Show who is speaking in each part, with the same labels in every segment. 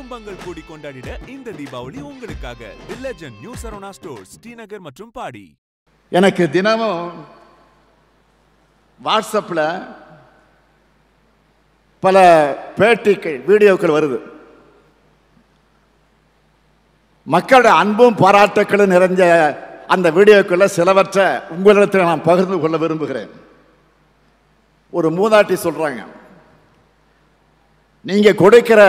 Speaker 1: குடும்பங்கள் கூடி கொண்டாடிட இந்த தீபாவளி உங்களுக்காக வில்லஜன் நியூ சரோனா ஸ்டோர்ஸ் ஸ்ரீநகர் மற்றும் பாடி
Speaker 2: எனக்கு தினமும் வாட்ஸ்அப்பில் பல பேட்டிகள் வீடியோக்கள் வருது மக்களோட அன்பும் பாராட்டுகளும் நிறைஞ்ச அந்த வீடியோக்கள் சிலவற்றை உங்களிடத்தில் நான் பகிர்ந்து கொள்ள விரும்புகிறேன் ஒரு மூதாட்டி சொல்கிறாங்க நீங்கள் கொடுக்கிற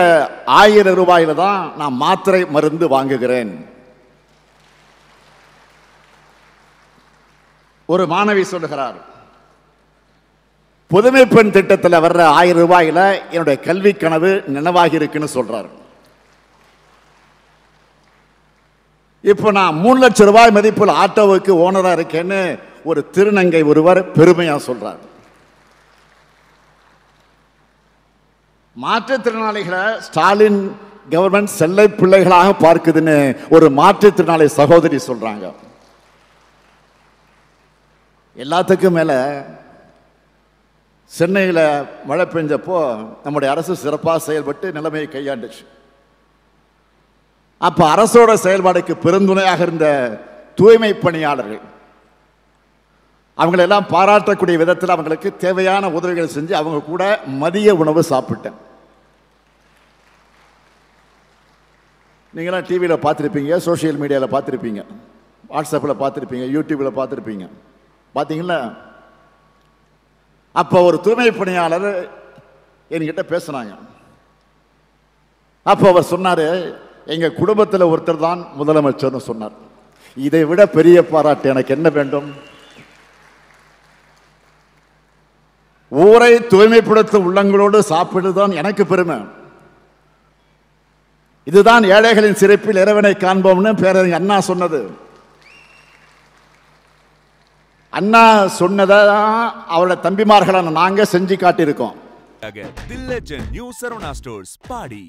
Speaker 2: ஆயிரம் ரூபாயில் தான் நான் மாத்திரை மருந்து வாங்குகிறேன் ஒரு மாணவி சொல்லுகிறார் புதுமை பெண் திட்டத்தில் வர்ற ஆயிரம் ரூபாயில் என்னுடைய கல்வி கனவு நினைவாகி இருக்குன்னு சொல்கிறார் இப்போ நான் மூணு லட்சம் ரூபாய் மதிப்பில் ஆட்டோவுக்கு ஓனராக இருக்கேன்னு ஒரு திருநங்கை ஒருவர் பெருமையாக சொல்கிறார் மாற்றுத்திறனாளிகளை ஸ்டாலின் கவர்மெண்ட் செல்லை பிள்ளைகளாக பார்க்குதுன்னு ஒரு மாற்றுத்திறனாளி சகோதரி சொல்கிறாங்க எல்லாத்துக்கும் மேலே சென்னையில் மழை பெஞ்சப்போ நம்முடைய அரசு சிறப்பாக செயல்பட்டு நிலைமையை கையாண்டுச்சு அப்போ அரசோட செயல்பாடுக்கு பெருந்துணையாக இருந்த தூய்மை பணியாளர்கள் அவங்களெல்லாம் பாராட்டக்கூடிய விதத்தில் அவங்களுக்கு தேவையான உதவிகள் செஞ்சு அவங்க கூட மதிய உணவு சாப்பிட்டேன் நீங்களாம் டிவியில் பார்த்துருப்பீங்க சோஷியல் மீடியாவில் பார்த்துருப்பீங்க வாட்ஸ்அப்பில் பார்த்துருப்பீங்க யூடியூப்பில் பார்த்துருப்பீங்க பார்த்தீங்களா அப்போ ஒரு தூய்மை பணியாளர் என்கிட்ட பேசுனாங்க அப்போ அவர் சொன்னார் எங்கள் குடும்பத்தில் ஒருத்தர் தான் முதலமைச்சர்னு சொன்னார் இதை விட பெரிய பாராட்டு எனக்கு என்ன வேண்டும் ஊரை தூய்மைப்படுத்த உள்ளங்களோடு சாப்பிடுதான் எனக்கு பெருமை இதுதான் ஏழைகளின் சிறப்பில் இறைவனை காண்போம்னு பேரறிஞர் அண்ணா சொன்னது அண்ணா சொன்னதான் அவளை தம்பிமார்களான நாங்கள் செஞ்சு காட்டியிருக்கோம்
Speaker 1: ஸ்டோர்ஸ் பாடி